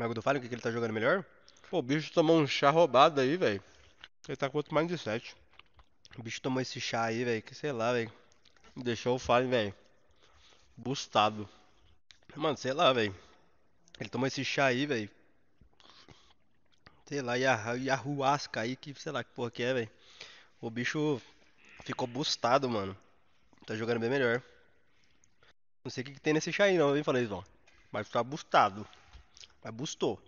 Mago do Falho, o que, que ele tá jogando melhor? Pô, o bicho tomou um chá roubado aí, velho. Ele tá com outro mais de 7. O bicho tomou esse chá aí, velho, que sei lá, velho. Deixou o Fallen, velho. Bustado. Mano, sei lá, velho. Ele tomou esse chá aí, velho. Sei lá, e a, e a ruasca aí, que sei lá que porra que é, velho. O bicho ficou bustado, mano. Tá jogando bem melhor. Não sei o que, que tem nesse chá aí, não, isso, falei, Mas tá bustado. Mas bustou.